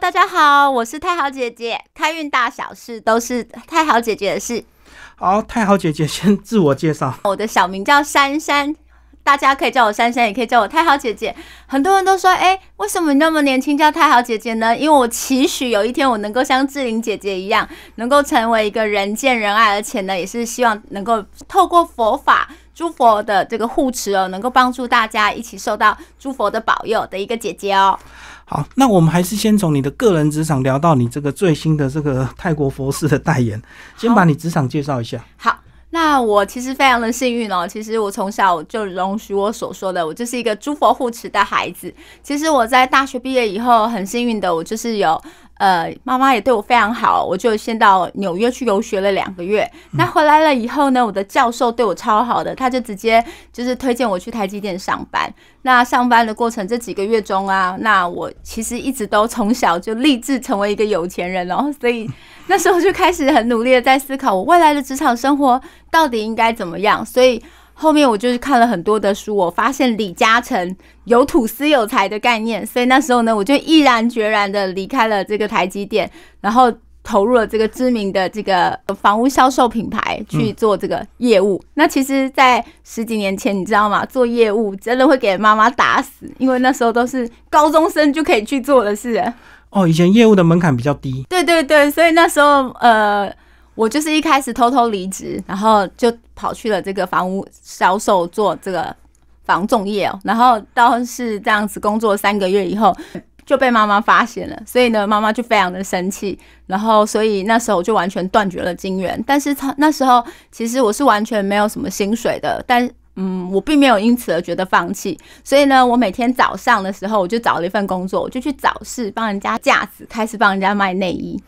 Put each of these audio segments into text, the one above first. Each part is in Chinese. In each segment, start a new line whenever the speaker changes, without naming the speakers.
大家好，我是太好姐姐，开运大小事都是太好姐姐的事。
好，太好姐姐先自我介绍，
我的小名叫珊珊，大家可以叫我珊珊，也可以叫我太好姐姐。很多人都说，哎，为什么你那么年轻叫太好姐姐呢？因为我期许有一天我能够像志玲姐姐一样，能够成为一个人见人爱，而且呢，也是希望能够透过佛法、诸佛的这个护持哦，能够帮助大家一起受到诸佛的保佑的一个姐姐哦。
好，那我们还是先从你的个人职场聊到你这个最新的这个泰国佛事的代言，先把你职场介绍一下。好，
那我其实非常的幸运哦，其实我从小就容许我所说的，我就是一个诸佛护持的孩子。其实我在大学毕业以后，很幸运的，我就是有。呃，妈妈也对我非常好，我就先到纽约去游学了两个月。那回来了以后呢，我的教授对我超好的，他就直接就是推荐我去台积电上班。那上班的过程这几个月中啊，那我其实一直都从小就立志成为一个有钱人哦，所以 那时候就开始很努力的在思考我未来的职场生活到底应该怎么样。所以。后面我就是看了很多的书，我发现李嘉诚有吐司有财的概念，所以那时候呢，我就毅然决然的离开了这个台积电，然后投入了这个知名的这个房屋销售品牌去做这个业务。那其实，在十几年前，你知道吗？做业务真的会给妈妈打死，因为那时候都是高中生就可以去做的事。
哦，以前业务的门槛比较低。
对对对，所以那时候呃，我就是一开始偷偷离职，然后就。跑去了这个房屋销售做这个房仲业哦，然后倒是这样子工作三个月以后就被妈妈发现了，所以呢，妈妈就非常的生气，然后所以那时候就完全断绝了金源。但是他那时候其实我是完全没有什么薪水的，但嗯，我并没有因此而觉得放弃，所以呢，我每天早上的时候我就找了一份工作，我就去早市帮人家架子，开始帮人家卖内衣。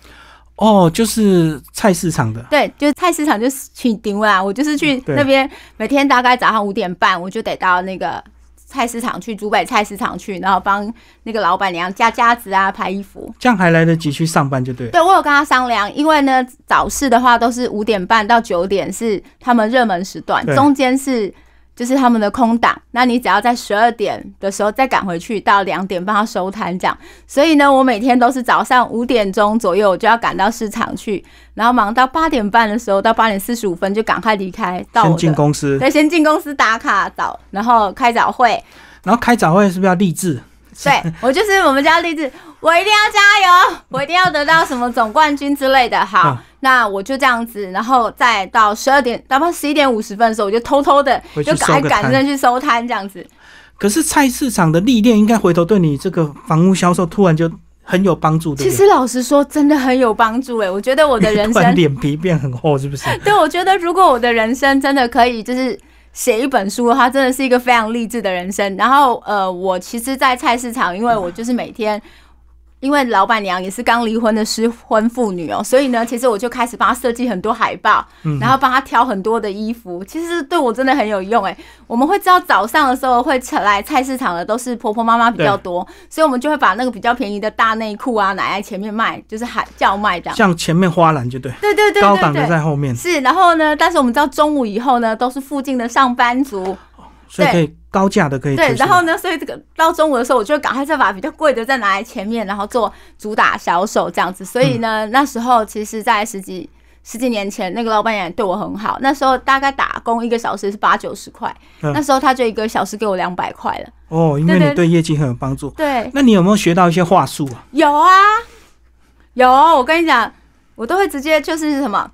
哦，就是菜市场的，
对，就菜市场，就是去定位啊。我就是去那边，每天大概早上五点半，我就得到那个菜市场去，竹北菜市场去，然后帮那个老板娘加加子啊，拍衣服。
这样还来得及去上班，就对。对
我有跟他商量，因为呢，早市的话都是五点半到九点是他们热门时段，中间是。就是他们的空档，那你只要在十二点的时候再赶回去，到两点半他收摊这样。所以呢，我每天都是早上五点钟左右就要赶到市场去，然后忙到八点半的时候，到八点四十五分就赶快离开，到先进公司对，先进公司打卡早，然后开早会，
然后开早会是不是要励志？
对我就是我们家励志，我一定要加油，我一定要得到什么总冠军之类的，好。那我就这样子，然后再到十二点，哪怕十一点五十分的时候，我就偷偷的，就还赶着去收摊这样子。
可是菜市场的历练，应该回头对你这个房屋销售突然就很有帮助，其实老
实说，真的很有帮助哎，我觉得我的人生
脸皮变很厚，是不是？
对，我觉得如果我的人生真的可以，就是写一本书，它真的是一个非常励志的人生。然后呃，我其实，在菜市场，因为我就是每天。因为老板娘也是刚离婚的失婚妇女哦，所以呢，其实我就开始帮她设计很多海报，然后帮她挑很多的衣服。其实对我真的很有用哎。我们会知道早上的时候会来菜市场的都是婆婆妈妈比较多，所以我们就会把那个比较便宜的大内裤啊，奶奶前面卖，就是喊叫卖样。像
前面花篮就对，对对对，高档就在后面。是，
然后呢？但是我们知道中午以后呢，都是附近的上班族。
对，可以高价的可以。对，然后
呢，所以这个到中午的时候，我就赶快再把比较贵的再拿来前面，然后做主打销售这样子。所以呢，那时候其实，在十几十几年前，那个老板也对我很好。那时候大概打工一个小时是八九十块，那时候他就一个小时给我两百块了。
哦，因为对业绩很有帮助。对。那你有没有学到一些话术啊？
有啊，有。我跟你讲，我都会直接就是什么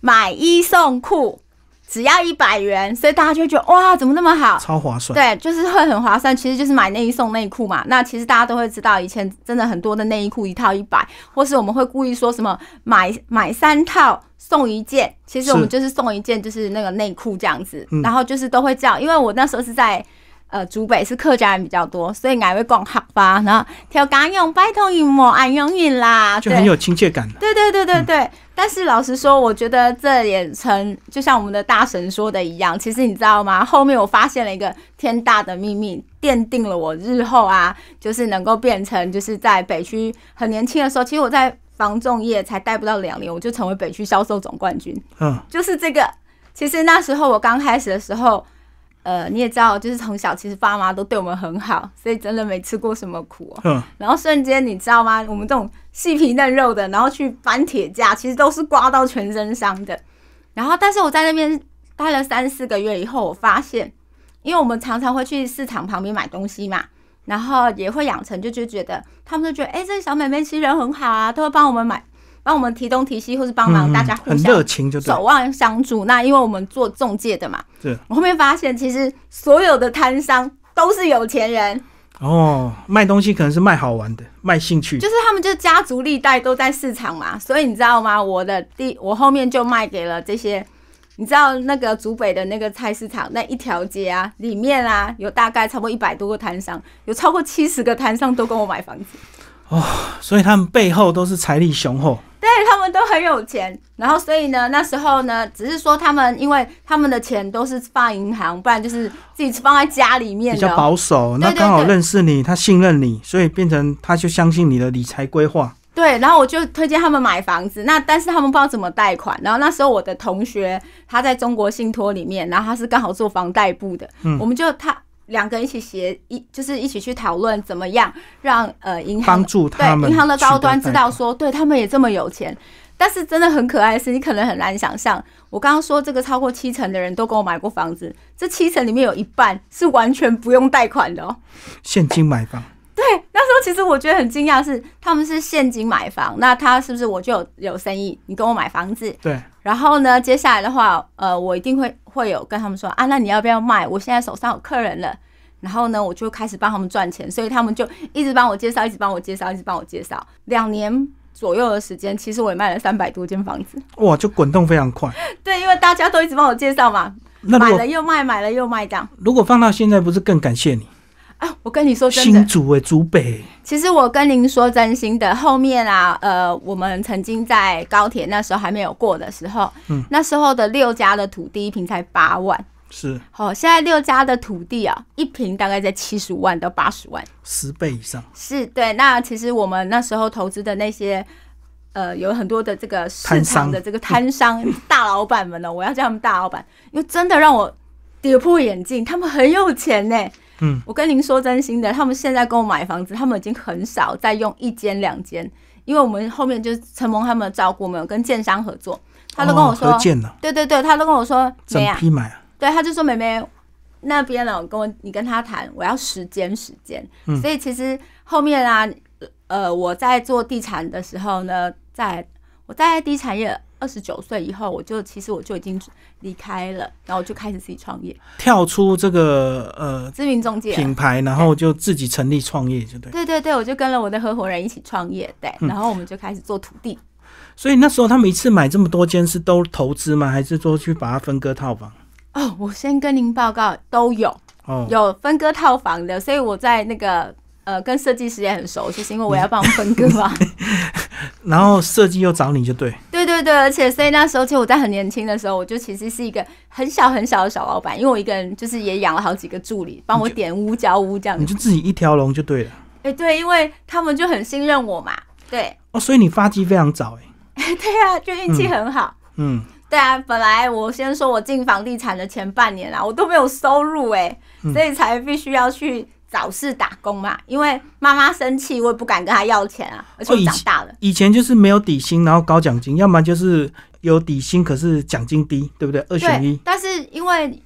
买一送裤。只要一百元，所以大家就觉得哇，怎么那么好？超划算。对，就是会很划算。其实就是买内衣送内裤嘛。那其实大家都会知道，以前真的很多的内衣裤一套一百，或是我们会故意说什么买买三套送一件，其实我们就是送一件，就是那个内裤这样子。然后就是都会这样，因为我那时候是在呃，主北是客家人比较多，所以还会逛客巴，然后跳港勇、拜托你摸安永远啦，就很有亲切感。对对对对对。但是老实说，我觉得这也成，就像我们的大神说的一样。其实你知道吗？后面我发现了一个天大的秘密，奠定了我日后啊，就是能够变成，就是在北区很年轻的时候，其实我在房重业才待不到两年，我就成为北区销售总冠军。嗯，就是这个。其实那时候我刚开始的时候。呃，你也知道，就是从小其实爸妈都对我们很好，所以真的没吃过什么苦。嗯，然后瞬间你知道吗？我们这种细皮嫩肉的，然后去搬铁架，其实都是刮到全身伤的。然后，但是我在那边待了三四个月以后，我发现，因为我们常常会去市场旁边买东西嘛，然后也会养成就就觉得，他们都觉得，哎，这个小妹妹其实人很好啊，都会帮我们买。帮我们提东提西，或是帮忙大家互相守望相助。那因为我们做中介的嘛，我后面发现其实所有的摊商都是有钱人
哦。卖东西可能是卖好玩的，卖兴趣，就是
他们就家族历代都在市场嘛。所以你知道吗？我的第我后面就卖给了这些，你知道那个竹北的那个菜市场那一条街啊，里面啊有大概差不多一百多个摊商，有超过七十个摊商都跟我买房子
哦。所以他们背后都是财力雄厚。
对他们都很有钱，然后所以呢，那时候呢，只是说他们因为他们的钱都是放银行，不然就是自己放在家里面，比较保
守。那刚好认识你，他信任你，所以变成他就相信你的理财规划。
对，然后我就推荐他们买房子，那但是他们不知道怎么贷款。然后那时候我的同学他在中国信托里面，然后他是刚好做房贷部的，我们就他。两个人一起协一就是一起去讨论怎么样让呃银行帮助他们，银行的高端知道说对他们也这么有钱。但是真的很可爱的是，你可能很难想象，我刚刚说这个超过七成的人都跟我买过房子，这七成里面有一半是完全不用贷款的，哦，
现金买房。
对。那时候其实我觉得很惊讶，是他们是现金买房，那他是不是我就有生意？你跟我买房子，对。然后呢，接下来的话，呃，我一定会会有跟他们说啊，那你要不要卖？我现在手上有客人了。然后呢，我就开始帮他们赚钱，所以他们就一直帮我介绍，一直帮我介绍，一直帮我介绍。两年左右的时间，其实我也卖了三百多间房子，
哇，就滚动非常快。
对，因为大家都一直帮我介绍嘛，买了又卖，买了又卖这样。
如果放到现在，不是更感谢你？
啊，我跟你说真的，新
竹哎，竹北。
其实我跟您说真心的，后面啊，呃，我们曾经在高铁那时候还没有过的时候，嗯，那时候的六家的土地一平才八万，是。好，现在六家的土地啊，一平大概在七十五万到八十万，
十倍以上。
是，对。那其实我们那时候投资的那些，呃，有很多的这个市商的这个摊商 大老板们呢，我要叫他们大老板，因为真的让我跌破眼镜，他们很有钱呢。嗯，我跟您说真心的，他们现在跟我买房子，他们已经很少再用一间两间，因为我们后面就是承蒙他们的照顾我们有跟建商合作，他都跟我说，对对对，他都跟我说，怎呀，批买？对，他就说妹妹那边了，跟我你跟他谈，我要时间时间，所以其实后面啊，呃，我在做地产的时候呢，在我在地产业。二十九岁以后，我就其实我就已经离开了，然后就开始自己创业，
跳出这个呃知
名中介品
牌，然后就自己成立创业，就对
对对对，我就跟了我的合伙人一起创业，对，然后我们就开始做土地。
所以那时候他每次买这么多间是都投资吗？还是说去把它分割套房？
哦，我先跟您报告，都有哦，有分割套房的。所以我在那个呃跟设计师也很熟悉，是因为我要帮分割嘛。
然后设计又找你就对。
对对，而且所以那时候，其实我在很年轻的时候，我就其实是一个很小很小的小老板，因为我一个人就是也养了好几个助理，帮我点屋交屋这样子。你就自己
一条龙就对了。
哎，对，因为他们就很信任我嘛，对。
哦，所以你发迹非常早，哎。
对啊，就运气很好。嗯，对啊。本来我先说，我进房地产的前半年啊，我都没有收入，哎，所以才必须要去。早市打工嘛，因为妈妈生气，我也不敢跟他要钱啊。而且长大了，
以前就是没有底薪，然后高奖金，要么就是有底薪，可是奖金低，对不对？二选一。
但是因为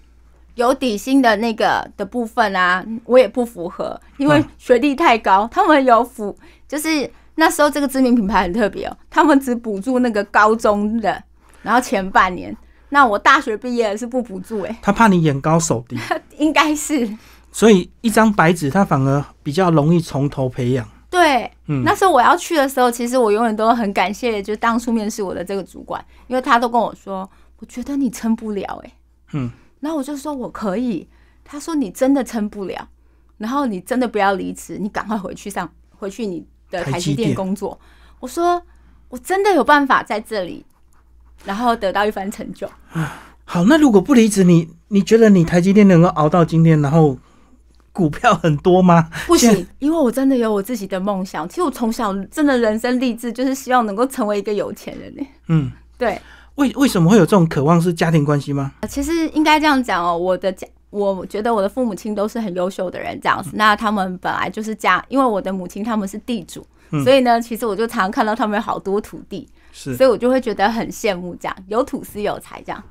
有底薪的那个的部分啊，我也不符合，因为学历太高。他们有辅，就是那时候这个知名品牌很特别哦，他们只补助那个高中的，然后前半年。那我大学毕业是不补助哎，
他怕你眼高手低，
应该是。
所以一张白纸，它反而比较容易从头培养。
对，那时候我要去的时候，其实我永远都很感谢，就当初面试我的这个主管，因为他都跟我说，我觉得你撑不了，哎，嗯，然后我就说我可以，他说你真的撑不了，然后你真的不要离职，你赶快回去上，回去你的台积电工作。我说我真的有办法在这里，然后得到一番成
就。啊，好，那如果不离职，你你觉得你台积电能够熬到今天，然后？股票很多吗？
不行，因为我真的有我自己的梦想。其实我从小真的人生励志，就是希望能够成为一个有钱人呢。嗯，对。
为为什么会有这种渴望？是家庭关系吗？
其实应该这样讲哦，我的家，我觉得我的父母亲都是很优秀的人，这样子。那他们本来就是家，因为我的母亲他们是地主，所以呢，其实我就常看到他们有好多土地，所以我就会觉得很羡慕，这样有土司有财这样。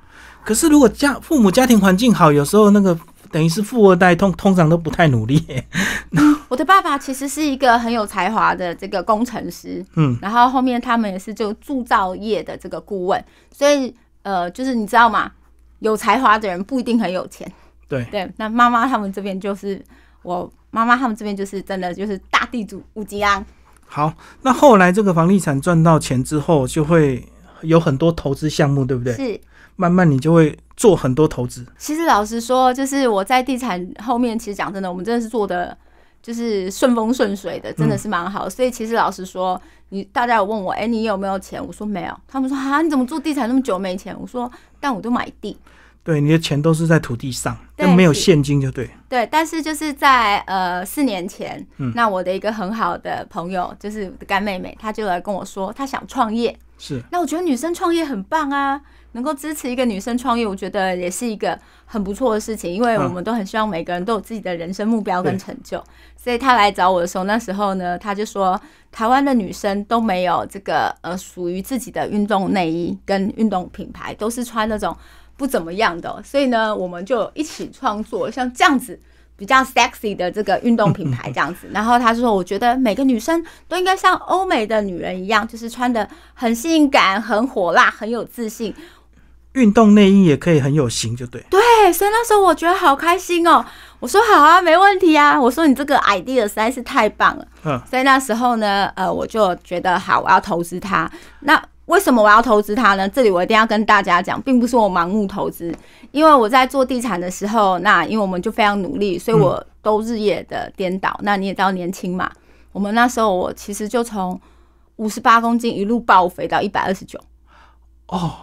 可是如果家父母家庭环境好，有时候那个。等于是富二代，通通常都不太努力。
我的爸爸其实是一个很有才华的这个工程师，嗯，然后后面他们也是就铸造业的这个顾问，所以呃，就是你知道吗？有才华的人不一定很有钱。对对，那妈妈他们这边就是我妈妈他们这边就是真的就是大地主无吉安。
好，那后来这个房地产赚到钱之后，就会有很多投资项目，对不对？是。慢慢你就会做很多投资。
其实老实说，就是我在地产后面，其实讲真的，我们真的是做的就是顺风顺水的，真的是蛮好。所以其实老实说，你大家有问我，哎，你有没有钱？我说没有。他们说，哈，你怎么做地产那么久没钱？我说，但我都买地。
对，你的钱都是在土地上，但没有现金就对。
对，但是就是在呃四年前，那我的一个很好的朋友，就是干妹妹，她就来跟我说，她想创业。是，那我觉得女生创业很棒啊。能够支持一个女生创业，我觉得也是一个很不错的事情，因为我们都很希望每个人都有自己的人生目标跟成就。所以她来找我的时候，那时候呢，她就说台湾的女生都没有这个呃属于自己的运动内衣跟运动品牌，都是穿那种不怎么样的。所以呢，我们就一起创作像这样子比较 sexy 的这个运动品牌这样子。然后她说，我觉得每个女生都应该像欧美的女人一样，就是穿的很性感、很火辣、很有自信。
运动内衣也可以很有型，就对。
对，所以那时候我觉得好开心哦。我说好啊，没问题啊。我说你这个 idea 实在是太棒了。嗯。所以那时候呢，呃，我就觉得好，我要投资它。那为什么我要投资它呢？这里我一定要跟大家讲，并不是我盲目投资，因为我在做地产的时候，那因为我们就非常努力，所以我都日夜的颠倒。那你也知道年轻嘛，我们那时候我其实就从五十八公斤一路爆肥到一百二十九。
哦。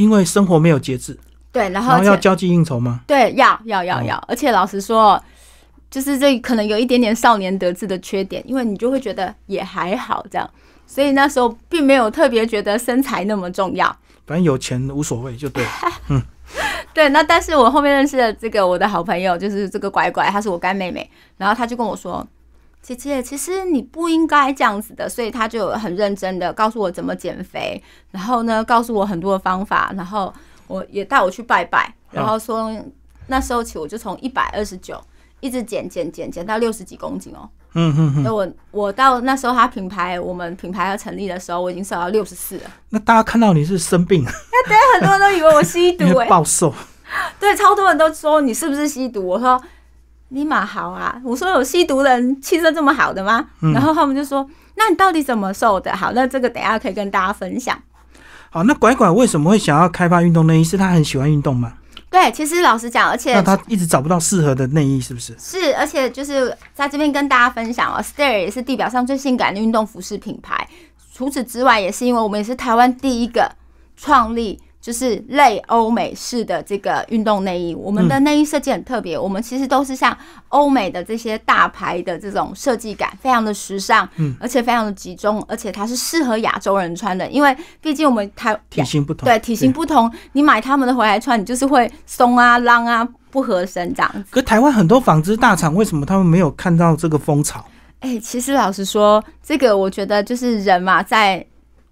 因为生活没有节制，
对，然后要交
际应酬吗？
对，要要要要。而且老实说，就是这可能有一点点少年得志的缺点，因为你就会觉得也还好这样，所以那时候并没有特别觉得身材那么重要，
反正有钱无所谓，就对。
对，那但是我后面认识的这个我的好朋友，就是这个乖乖，她是我干妹妹，然后她就跟我说。姐姐，其实你不应该这样子的，所以他就很认真的告诉我怎么减肥，然后呢，告诉我很多的方法，然后我也带我去拜拜，然后说那时候起我就从一百二十九一直减减减减到六十几公斤哦。
嗯嗯嗯。那我
我到那时候他品牌我们品牌要成立的时候，我已经瘦到六十四了。
那大家看到你是生病？那
大家很多人都以为我吸毒，暴瘦。对，超多人都说你是不是吸毒？我说。尼玛好啊！我说有吸毒人气色这么好的吗？然后他们就说：“那你到底怎么瘦的？”好，那这个等下可以跟大家分享。
好，那拐拐为什么会想要开发运动内衣？是他很喜欢运动吗？
对，其实老实讲，而且那他
一直找不到适合的内衣，是不是？
是，而且就是在这边跟大家分享哦。s t a r 也是地表上最性感的运动服饰品牌。除此之外，也是因为我们也是台湾第一个创立。就是类欧美式的这个运动内衣，我们的内衣设计很特别。我们其实都是像欧美的这些大牌的这种设计感，非常的时尚，嗯，而且非常的集中，而且它是适合亚洲人穿的，因为毕竟我们它体型不同，对体型不同，你买他们的回来穿，你就是会松啊、浪啊、不合身这样。
可台湾很多纺织大厂为什么他们没有看到这个风潮？
哎，其实老实说，这个我觉得就是人嘛，在。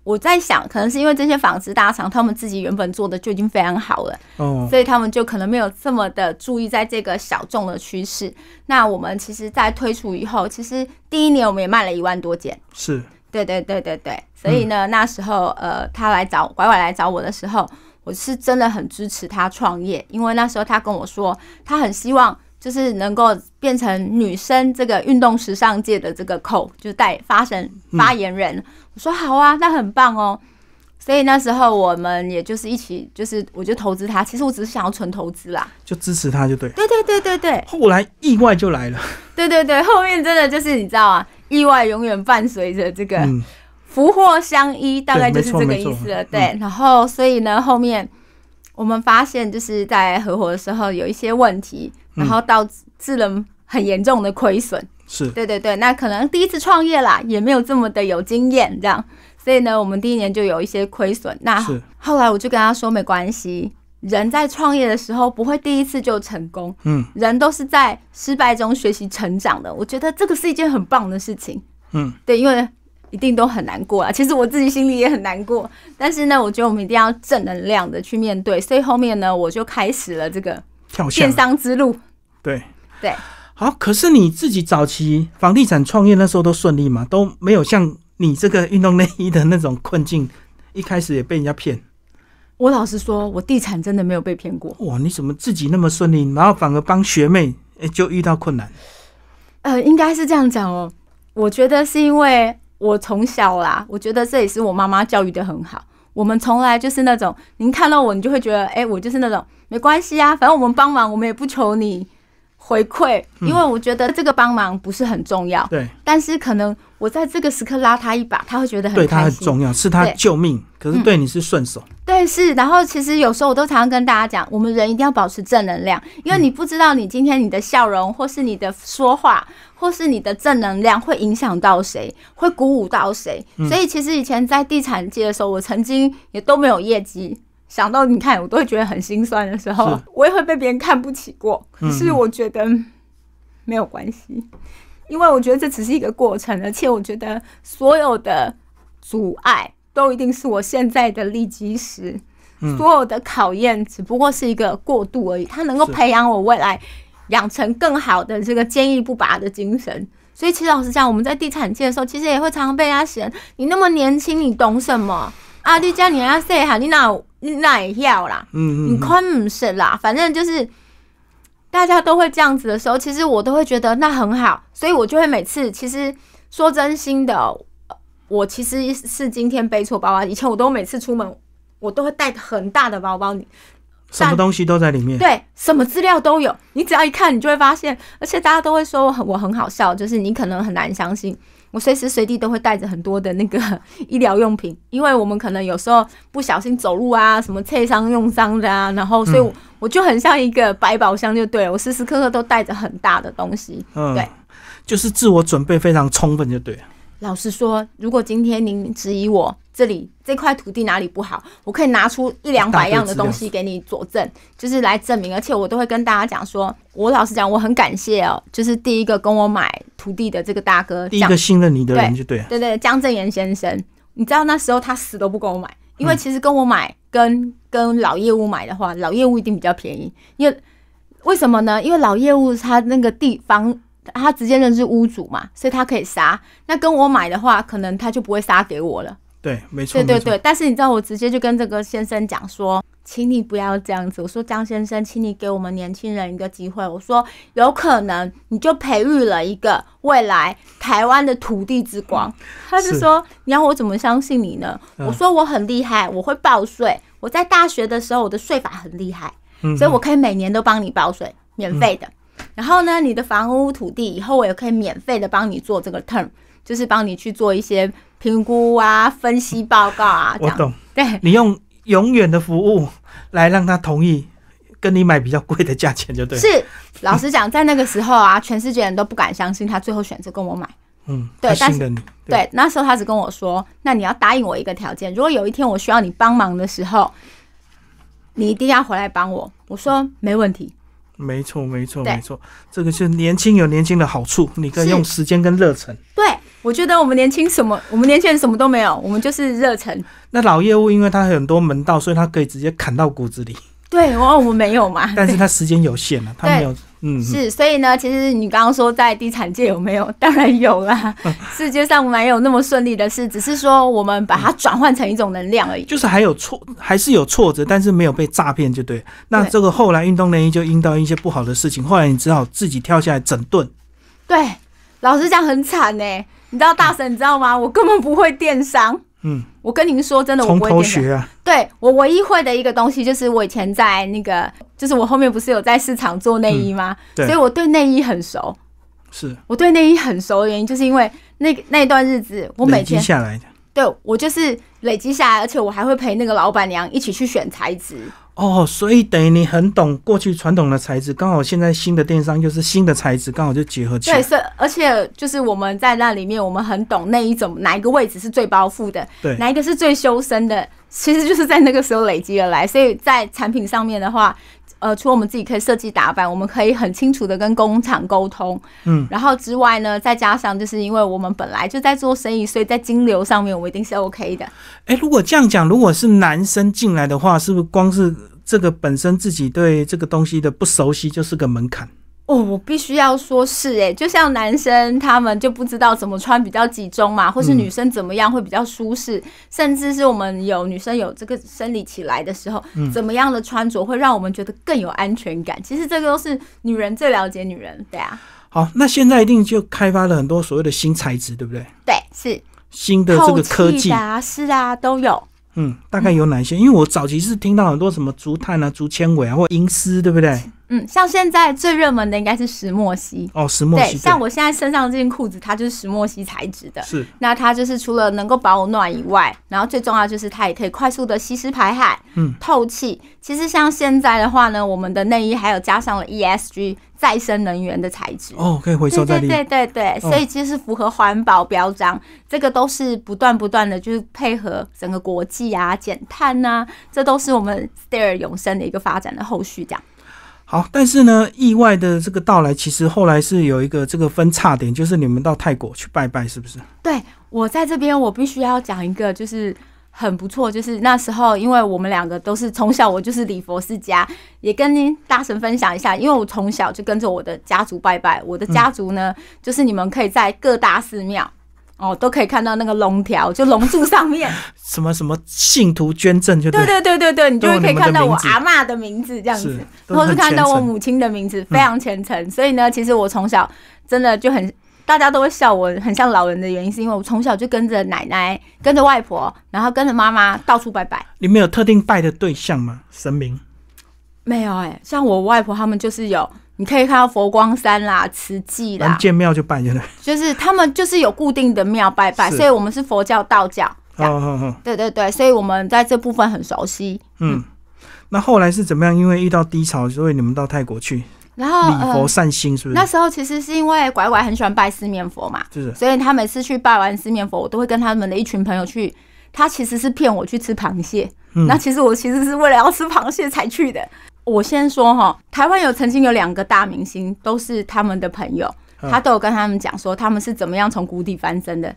我在想，可能是因为这些纺织大厂，他们自己原本做的就已经非常好了，哦，所以他们就可能没有这么的注意在这个小众的趋势。那我们其实，在推出以后，其实第一年我们也卖了一万多件，是，对对对对对。所以呢，那时候，呃，他来找拐拐来找我的时候，我是真的很支持他创业，因为那时候他跟我说，他很希望就是能够变成女生这个运动时尚界的这个口，就代发声发言人。说好啊，那很棒哦。所以那时候我们也就是一起，就是我就投资他。其实我只是想要纯投资啦，
就支持他就对。对对对对对。后来意外就来了。
对对对，后面真的就是你知道啊，意外永远伴随着这个福祸相依，大概就是这个意思了。对，然后所以呢，后面我们发现就是在合伙的时候有一些问题，然后导致了很严重的亏损。是对对对，那可能第一次创业啦，也没有这么的有经验这样，所以呢，我们第一年就有一些亏损。那后来我就跟他说，没关系，人在创业的时候不会第一次就成功，嗯，人都是在失败中学习成长的。我觉得这个是一件很棒的事情，嗯，对，因为一定都很难过啊。其实我自己心里也很难过，但是呢，我觉得我们一定要正能量的去面对。所以后面呢，我就开始了这个电商之路，对对。
好，可是你自己早期房地产创业那时候都顺利嘛？都没有像你这个运动内衣的那种困境，一开始也被人家骗。
我老实说，我地产真的没有被骗过。哇，
你怎么自己那么顺利，然后反而帮学妹就遇到困难？
呃，应该是这样讲哦。我觉得是因为我从小啦，我觉得这也是我妈妈教育的很好。我们从来就是那种，您看到我，你就会觉得，哎，我就是那种没关系啊，反正我们帮忙，我们也不求你。回馈，因为我觉得这个帮忙不是很重要，对。但是可能我在这个时刻拉他一把，他会觉得很开心。对他很重要，是他救
命，可是对你是顺手。
对，是。然后其实有时候我都常常跟大家讲，我们人一定要保持正能量，因为你不知道你今天你的笑容，或是你的说话，或是你的正能量，会影响到谁，会鼓舞到谁。所以其实以前在地产界的时候，我曾经也都没有业绩。想到你看，我都会觉得很心酸的时候，我也会被别人看不起过。可是我觉得没有关系，因为我觉得这只是一个过程，而且我觉得所有的阻碍都一定是我现在的利基石，所有的考验只不过是一个过渡而已。它能够培养我未来养成更好的这个坚毅不拔的精神。所以其实老实讲，我们在地产界的时候，其实也会常常被人家嫌你那么年轻，你懂什么？阿弟叫你阿 s 哈，r 喊你哪？那也要啦，
你宽
唔是啦，反正就是大家都会这样子的时候，其实我都会觉得那很好，所以我就会每次。其实说真心的，我其实是今天背错包啊。以前我都每次出门，我都会带很大的包包，
什么东西都在里面，对，
什么资料都有。你只要一看，你就会发现，而且大家都会说我很我很好笑，就是你可能很难相信。我随时随地都会带着很多的那个 医疗用品，因为我们可能有时候不小心走路啊，什么摔伤、用伤的啊，然后所以我就很像一个百宝箱，就对我时时刻刻都带着很大的东
西，对，就是自我准备非常充分，就对。
老实说，如果今天您质疑我这里这块土地哪里不好，我可以拿出一两百样的东西给你佐证，就是来证明。而且我都会跟大家讲说，我老实讲，我很感谢哦，就是第一个跟我买土地的这个大哥，第一个信
任你的人就对。对
对，江正言先生，你知道那时候他死都不跟我买，因为其实跟我买跟跟老业务买的话，老业务一定比较便宜，因为为什么呢？因为老业务他那个地方。他直接认识屋主嘛，所以他可以杀。那跟我买的话，可能他就不会杀给我了。
对，没错，对对对。
但是你知道，我直接就跟这个先生讲说：“请你不要这样子。”我说：“张先生，请你给我们年轻人一个机会。”我说：“有可能你就培育了一个未来台湾的土地之光。”他是说：“你让我怎么相信你呢？”我说：“我很厉害，我会报税。我在大学的时候，我的税法很厉害，所以我可以每年都帮你报税，免费的。”然后呢，你的房屋土地以后我也可以免费的帮你做这个 term，就是帮你去做一些评估啊、分析报告啊，我懂。对，你
用永远的服务来让他同意跟你买比较贵的价钱，就对。是，
老实讲，在那个时候啊，全世界人都不敢相信他最后选择跟我买。
嗯，对，但是
对，那时候他只跟我说：“那你要答应我一个条件，如果有一天我需要你帮忙的时候，你一定要回来帮我。”我说：“没问题。”
没错，没错，没错，这个是年轻有年轻的好处，你可以用时间跟热忱。
对我觉得我们年轻什么，我们年轻人什么都没有，我们就是热忱。
那老业务因为它很多门道，所以它可以直接砍到骨子里。
对，哦，我们没有嘛。但是他
时间有限了，他没有。嗯，是，
所以呢，其实你刚刚说在地产界有没有？当然有啦，世界上没有那么顺利的事，只是说我们把它转换成一种能量而已。就是还有
挫，还是有挫折，但是没有被诈骗，就对。那这个后来运动内衣就遇到一些不好的事情，后来你只好自己跳下来整顿。
对，老实讲很惨呢。你知道大神，你知道吗？我根本不会电商。嗯，我跟您说，真的，我不会剪。对，我唯一会的一个东西就是我以前在那个，就是我后面不是有在市场做内衣吗？对，所以我对内衣很熟。是我对内衣很熟的原因，就是因为那那段日子，我每天，对我就是累积下来，而且我还会陪那个老板娘一起去选材质。
哦，所以等于你很懂过去传统的材质，刚好现在新的电商又是新的材质，刚好就结合起来。对，是
而且就是我们在那里面，我们很懂那一种哪一个位置是最包覆的，对，哪一个是最修身的，其实就是在那个时候累积而来，所以在产品上面的话。呃，除了我们自己可以设计打扮，我们可以很清楚的跟工厂沟通，嗯，然后之外呢，再加上就是因为我们本来就在做生意，所以在金流上面我一定是 OK 的。
哎，如果这样讲，如果是男生进来的话，是不是光是这个本身自己对这个东西的不熟悉就是个门槛？
哦，我必须要说是哎，就像男生他们就不知道怎么穿比较集中嘛，或是女生怎么样会比较舒适，甚至是我们有女生有这个生理起来的时候，怎么样的穿着会让我们觉得更有安全感？其实这个都是女人最了解女人，对啊。
好，那现在一定就开发了很多所谓的新材质，对不对？对，是新的这个科技啊，
是啊，都有。
嗯，大概有哪些？因为我早期是听到很多什么竹炭啊、竹纤维啊，或银丝，对不对？
嗯，像现在最热门的应该是石墨烯
哦，石墨烯。对，像我
现在身上这件裤子，它就是石墨烯材质的。是，那它就是除了能够保暖以外，然后最重要就是它也可以快速的吸湿排汗，嗯，透气。其实像现在的话呢，我们的内衣还有加上了 ESG 再生能源的材质哦，
可以回收再利对对对，所以其
实符合环保标章，这个都是不断不断的就是配合整个国际啊减碳啊，这都是我们 Stair 永生的一个发展的后续这样。
好，但是呢，意外的这个到来，其实后来是有一个这个分叉点，就是你们到泰国去拜拜，是不是？
对我在这边，我必须要讲一个，就是很不错，就是那时候，因为我们两个都是从小，我就是礼佛世家，也跟大神分享一下，因为我从小就跟着我的家族拜拜，我的家族呢，就是你们可以在各大寺庙。哦，都可以看到那个龙条，就龙柱上面
什么什么信徒捐赠就对，对对
对对，你就会可以看到我阿妈的名字这样子，然后是看到我母亲的名字，非常虔诚。所以呢，其实我从小真的就很，大家都会笑我很像老人的原因，是因为我从小就跟着奶奶、跟着外婆，然后跟着妈妈到处拜拜。
你们有特定拜的对象吗？神明？
没有哎，像我外婆他们就是有。你可以看到佛光山啦、慈济啦，能建
庙就拜，就是
就是他们就是有固定的庙拜拜，所以我们是佛教、道教。嗯对对对，所以我们在这部分很熟悉。
嗯，那后来是怎么样？因为遇到低潮，所以你们到泰国去，
然后礼佛善
心是不是？那时
候其实是因为拐拐很喜欢拜四面佛嘛，是，所以他每次去拜完四面佛，我都会跟他们的一群朋友去。他其实是骗我去吃螃蟹，嗯、那其实我其实是为了要吃螃蟹才去的。我先说哈，台湾有曾经有两个大明星，都是他们的朋友，他都有跟他们讲说他们是怎么样从谷底翻身的，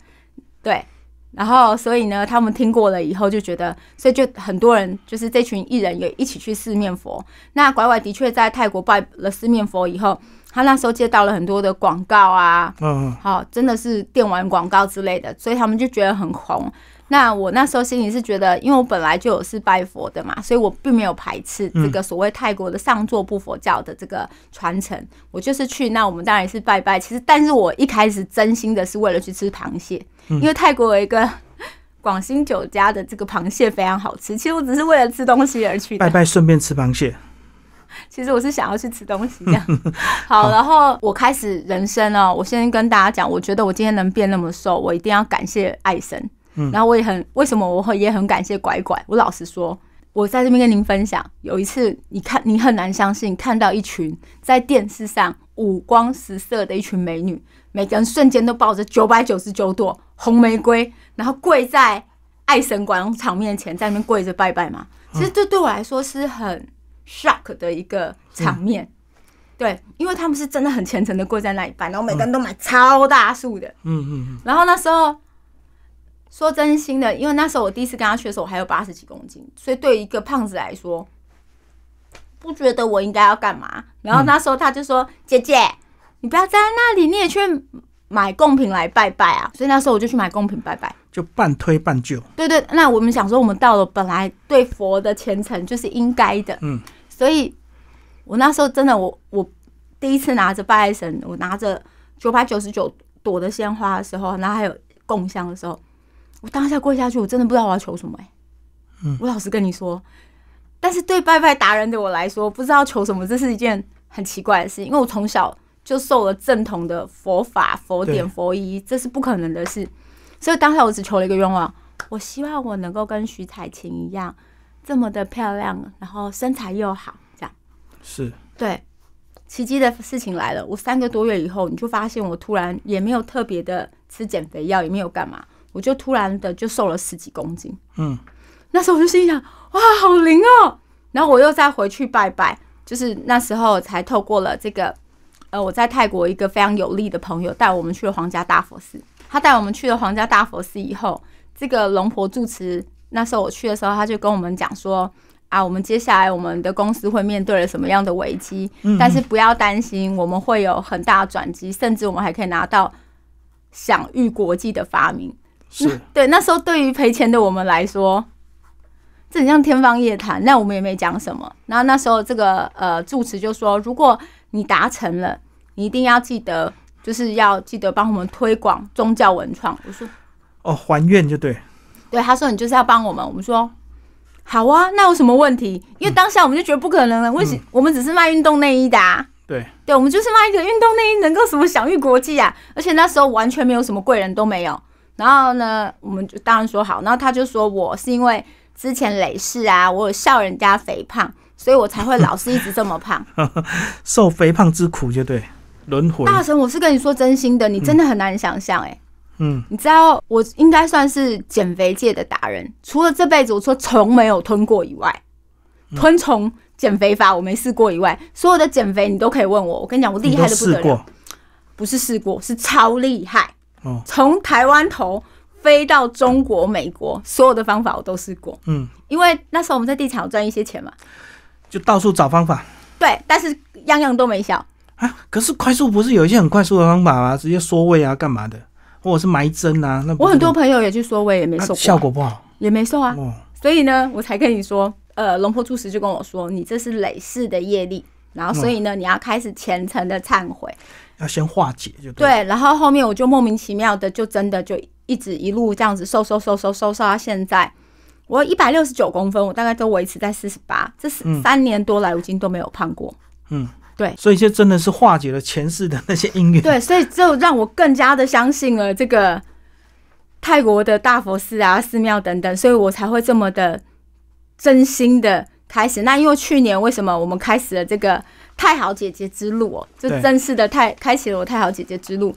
对，然后所以呢，他们听过了以后就觉得，所以就很多人就是这群艺人也一起去四面佛。那拐拐的确在泰国拜了四面佛以后，他那时候接到了很多的广告啊，嗯，好，真的是电玩广告之类的，所以他们就觉得很红。那我那时候心里是觉得，因为我本来就有是拜佛的嘛，所以我并没有排斥这个所谓泰国的上座部佛教的这个传承。我就是去，那我们当然是拜拜。其实，但是我一开始真心的是为了去吃螃蟹，因为泰国有一个广兴酒家的这个螃蟹非常好吃。其实我只是为了吃东西而去拜拜，
顺便吃螃蟹。
其实我是想要去吃东西这
样。好，然
后我开始人生哦，我先跟大家讲，我觉得我今天能变那么瘦，我一定要感谢爱神。然后我也很为什么我会也很感谢拐拐。我老实说，我在这边跟您分享，有一次你看你很难相信，看到一群在电视上五光十色的一群美女，每个人瞬间都抱着九百九十九朵红玫瑰，然后跪在爱神广场面前，在那边跪着拜拜嘛。其实这对我来说是很 shock 的一个场面，对，因为他们是真的很虔诚的跪在那里拜，然后每个人都买超大树的，嗯嗯嗯，然后那时候。说真心的，因为那时候我第一次跟他去的时候，我还有八十几公斤，所以对一个胖子来说，不觉得我应该要干嘛。然后那时候他就说：“姐姐，你不要站在那里，你也去买贡品来拜拜啊。”所以那时候我就去买贡品拜拜，
就半推半就。
对对，那我们想说，我们到了本来对佛的虔诚就是应该的，嗯。所以，我那时候真的，我我第一次拿着拜神，我拿着九百九十九朵的鲜花的时候，然后还有贡香的时候。我当下跪下去，我真的不知道我要求什么欸。嗯，我老实跟你说，但是对拜拜达人对我来说，不知道求什么，这是一件很奇怪的事。因为我从小就受了正统的佛法、佛典、佛医，这是不可能的事。所以当下我只求了一个愿望，我希望我能够跟徐彩琴一样这么的漂亮，然后身材又好。这样是对奇迹的事情来了。我三个多月以后，你就发现我突然也没有特别的吃减肥药，也没有干嘛。我就突然的就瘦了十几公斤，嗯，那时候我就心想，哇，好灵哦！然后我又再回去拜拜，就是那时候才透过了这个，呃，我在泰国一个非常有利的朋友带我们去了皇家大佛寺。他带我们去了皇家大佛寺以后，这个龙婆住持那时候我去的时候，他就跟我们讲说，啊，我们接下来我们的公司会面对了什么样的危机，但是不要担心，我们会有很大的转机，甚至我们还可以拿到享誉国际的发明。是，对，那时候对于赔钱的我们来说，这很像天方夜谭。那我们也没讲什么。然后那时候，这个呃住持就说：“如果你达成了，你一定要记得，就是要记得帮我们推广宗教文创。”我说：“
哦，还愿就对。”
对，他说：“你就是要帮我们。”我们说：“好啊，那有什么问题？”因为当下我们就觉得不可能了。为什我们只是卖运动内衣的？对，对，我们就是卖一个运动内衣，能够什么享誉国际啊？而且那时候完全没有什么贵人都没有。然后呢，我们就当然说好。然后他就说我是因为之前累世啊，我有笑人家肥胖，所以我才会老是一直这么胖，
受肥胖之苦，就对。轮回大
神，我是跟你说真心的，你真的很难想象哎。嗯，你知道我应该算是减肥界的达人，除了这辈子我说从没有吞过以外，吞虫减肥法我没试过以外，所有的减肥你都可以问我。我跟你讲，我厉害的不得了。不是试过，是超厉害。从台湾头飞到中国、美国，所有的方法我都试过。嗯，因为那时候我们在地产赚一些钱嘛，
就到处找方法。
对，但是样样都没效
啊。可是快速不是有一些很快速的方法吗？直接缩位啊，干嘛的？或者是埋针啊？那我很
多朋友也去缩位，也没瘦，效果不好，也没瘦啊。所以呢，我才跟你说，呃，龙婆柱石就跟我说，你这是累世的业力，然后所以呢，你要开始虔诚的忏悔。
要先化解，就对。对，
然后后面我就莫名其妙的，就真的就一直一路这样子瘦瘦瘦瘦瘦瘦到现在，我一百六十九公分，我大概都维持在四十八，这三年多来，我经都没有胖过。
嗯，对，所以就真的是化解了前世的那些因缘。对，
所以就让我更加的相信了这个泰国的大佛寺啊、寺庙等等，所以我才会这么的真心的开始。那因为去年为什么我们开始了这个？太好，姐姐之路哦，就正式的太开启了我太好姐姐之路，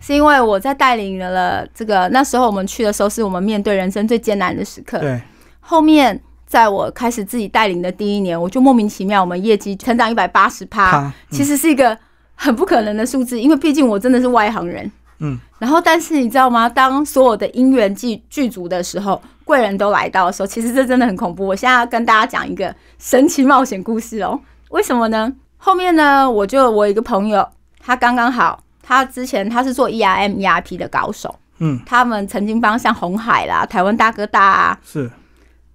是因为我在带领了这个那时候我们去的时候，是我们面对人生最艰难的时刻。对，后面在我开始自己带领的第一年，我就莫名其妙，我们业绩成长一百八十趴，其实是一个很不可能的数字，因为毕竟我真的是外行人。嗯，然后但是你知道吗？当所有的因缘剧剧组的时候，贵人都来到的时候，其实这真的很恐怖。我现在要跟大家讲一个神奇冒险故事哦，为什么呢？后面呢，我就我一个朋友，他刚刚好，他之前他是做 ERM ERP 的高手，嗯，他们曾经帮像红海啦、台湾大哥大啊，是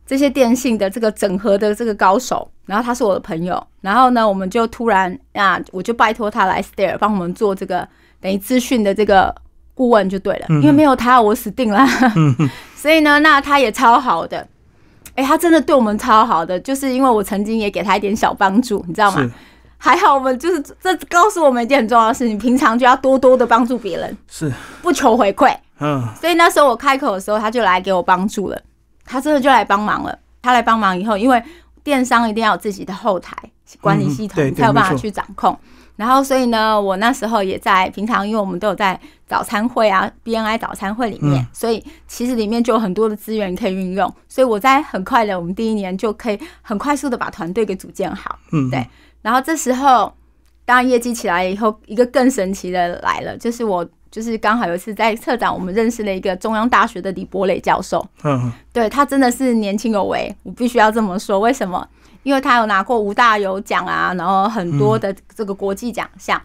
这些电信的这个整合的这个高手。然后他是我的朋友，然后呢，我们就突然啊，我就拜托他来 Stair 帮我们做这个等于资讯的这个顾问就对了，因为没有他我死定了，所以呢，那他也超好的，哎，他真的对我们超好的，就是因为我曾经也给他一点小帮助，你知道吗？还好，我们就是这告诉我们一件很重要的事情：平常就要多多的帮助别人，是不求回馈。嗯，所以那时候我开口的时候，他就来给我帮助了。他真的就来帮忙了。他来帮忙以后，因为电商一定要有自己的后台管理系统，才有办法去掌控。然后，所以呢，我那时候也在平常，因为我们都有在早餐会啊、B N I 早餐会里面，所以其实里面就有很多的资源可以运用。所以我在很快的，我们第一年就可以很快速的把团队给组建好。嗯，对。然后这时候，当业绩起来以后，一个更神奇的来了，就是我就是刚好有一次在策展，我们认识了一个中央大学的李博磊教授。嗯，对他真的是年轻有为，我必须要这么说。为什么？因为他有拿过五大有奖啊，然后很多的这个国际奖项。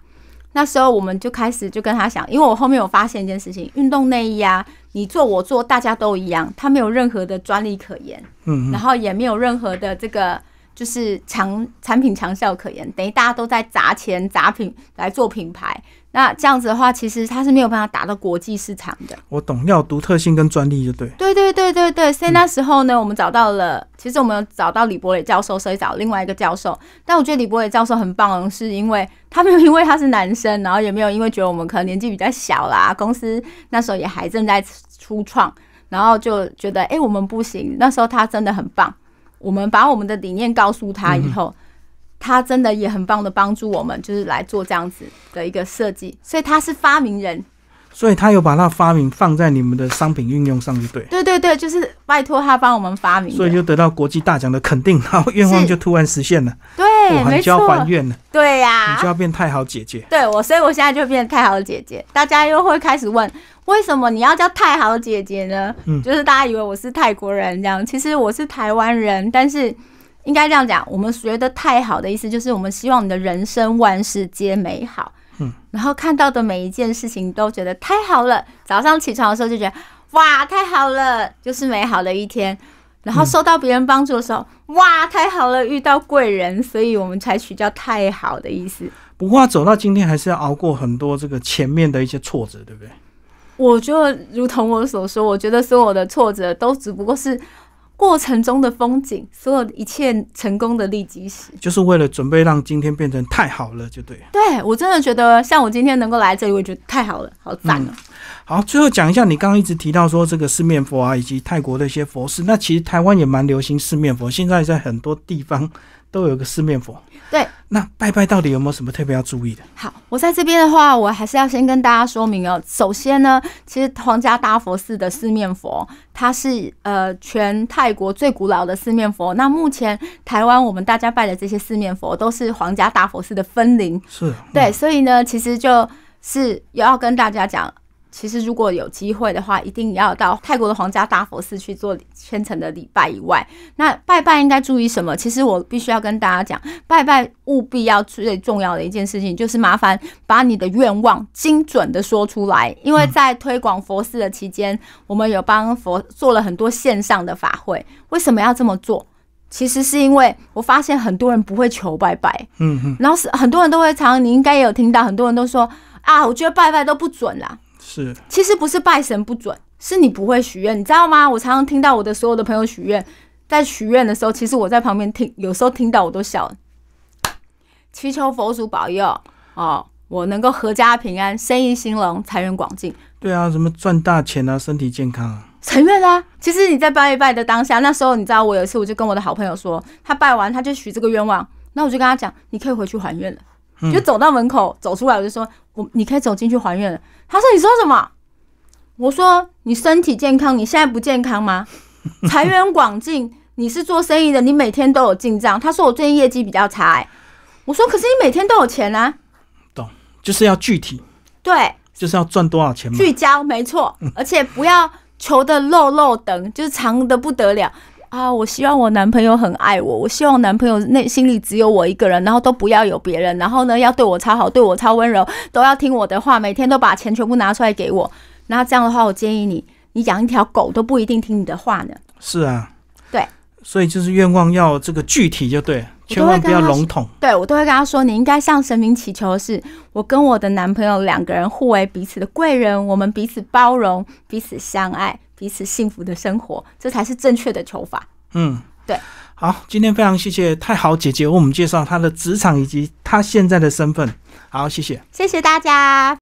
那时候我们就开始就跟他讲，因为我后面有发现一件事情，运动内衣啊，你做我做，大家都一样，它没有任何的专利可言。嗯，然后也没有任何的这个。就是强产品强效可言，等于大家都在砸钱砸品来做品牌。那这样子的话，其实它是没有办法打到国际市场的。
我懂，要独特性跟专利就对。
对对对对对。所以那时候呢，我们找到了，其实我们找到李博磊教授，所以找另外一个教授。但我觉得李博磊教授很棒，是因为他没有因为他是男生，然后也没有因为觉得我们可能年纪比较小啦，公司那时候也还正在初创，然后就觉得哎，我们不行。那时候他真的很棒。我们把我们的理念告诉他以后，他真的也很棒的帮助我们，就是来做这样子的一个设计，所以他是发明人。
所以他有把他发明放在你们的商品运用上，就对。
对对对，就是拜托他帮我们发明。所以就
得到国际大奖的肯定，然后愿望就突然实现了。
对，就要还愿了。对呀，你
就要变太好姐姐。
对我，所以我现在就变太好姐姐。大家又会开始问，为什么你要叫太好姐姐呢？嗯，就是大家以为我是泰国人这样，其实我是台湾人。但是应该这样讲，我们学的太好的意思就是，我们希望你的人生万事皆美好。嗯，然后看到的每一件事情都觉得太好了。早上起床的时候就觉得哇，太好了，就是美好的一天。然后受到别人帮助的时候，哇，太好了，遇到贵人，所以我们才取叫太好的意思。
不过走到今天，还是要熬过很多这个前面的一些挫折，对不对？
我就如同我所说，我觉得所有的挫折都只不过是。过程中的风景，所有一切成功的利积时，
就是为了准备让今天变成太好了，就对。
对我真的觉得，像我今天能够来这里，我觉得太好了，好赞了。
好，最后讲一下，你刚刚一直提到说这个四面佛啊，以及泰国的一些佛事。那其实台湾也蛮流行四面佛，现在在很多地方。都有个四面佛，对。那拜拜到底有没有什么特别要注意的？好，
我在这边的话，我还是要先跟大家说明哦。首先呢，其实皇家大佛寺的四面佛，它是呃全泰国最古老的四面佛。那目前台湾我们大家拜的这些四面佛，都是皇家大佛寺的分灵。是。对，所以呢，其实就是又要跟大家讲。其实如果有机会的话，一定要到泰国的皇家大佛寺去做虔诚的礼拜。以外，那拜拜应该注意什么？其实我必须要跟大家讲，拜拜务必要最重要的一件事情，就是麻烦把你的愿望精准的说出来。因为在推广佛寺的期间，我们有帮佛做了很多线上的法会。为什么要这么做？其实是因为我发现很多人不会求拜拜，嗯哼，然后是很多人都会常，你应该也有听到，很多人都说啊，我觉得拜拜都不准啦。是，其实不是拜神不准，是你不会许愿，你知道吗？我常常听到我的所有的朋友许愿，在许愿的时候，其实我在旁边听，有时候听到我都笑了。祈求佛祖保佑，哦，我能够阖家平安，生意兴隆，财源广进。
对啊，什么赚大钱啊，身体健康啊，
成愿啦。其实你在拜一拜的当下，那时候你知道，我有一次我就跟我的好朋友说，他拜完他就许这个愿望，那我就跟他讲，你可以回去还愿了，就走到门口走出来，我就说。我，你可以走进去还愿了。他说：“你说什么？”我说：“你身体健康，你现在不健康吗？财源广进，你是做生意的，你每天都有进账。”他说：“我最近业绩比较差。”我说：“可是你每天都有钱啊。”
懂，就是要具体，对，就是要赚多少钱嘛，聚
焦没错，而且不要求的漏漏等，就是长的不得了。啊，我希望我男朋友很爱我，我希望男朋友内心里只有我一个人，然后都不要有别人，然后呢要对我超好，对我超温柔，都要听我的话，每天都把钱全部拿出来给我。那这样的话，我建议你，你养一条狗都不一定听你的话呢。是啊，对，
所以就是愿望要这个具体就对，千万不要笼统。
对我都会跟他说，你应该向神明祈求的是，我跟我的男朋友两个人互为彼此的贵人，我们彼此包容，彼此相爱。彼此幸福的生活，这才是正确的求法。嗯，对。
好，今天非常谢谢太好姐姐为我们介绍她的职场以及她现在的身份。好，谢谢。
谢谢大家。